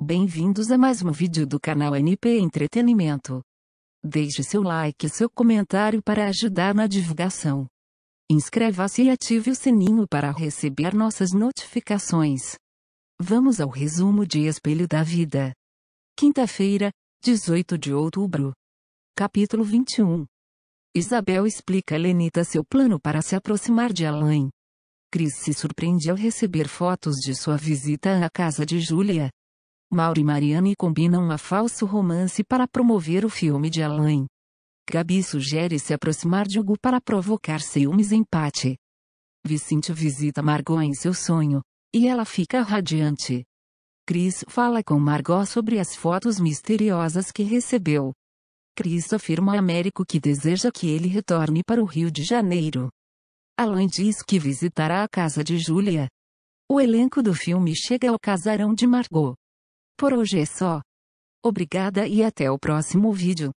Bem-vindos a mais um vídeo do canal NP Entretenimento. Deixe seu like e seu comentário para ajudar na divulgação. Inscreva-se e ative o sininho para receber nossas notificações. Vamos ao resumo de Espelho da Vida. Quinta-feira, 18 de outubro. Capítulo 21. Isabel explica a Lenita seu plano para se aproximar de Alain. Chris se surpreende ao receber fotos de sua visita à casa de Julia Mauro e Mariane combinam um falso romance para promover o filme de Alain. Gabi sugere se aproximar de Hugo para provocar ciúmes desempate. Vicente visita Margot em seu sonho, e ela fica radiante. Chris fala com Margot sobre as fotos misteriosas que recebeu. Chris afirma a Américo que deseja que ele retorne para o Rio de Janeiro. Alain diz que visitará a casa de Julia. O elenco do filme chega ao casarão de Margot. Por hoje é só. Obrigada e até o próximo vídeo.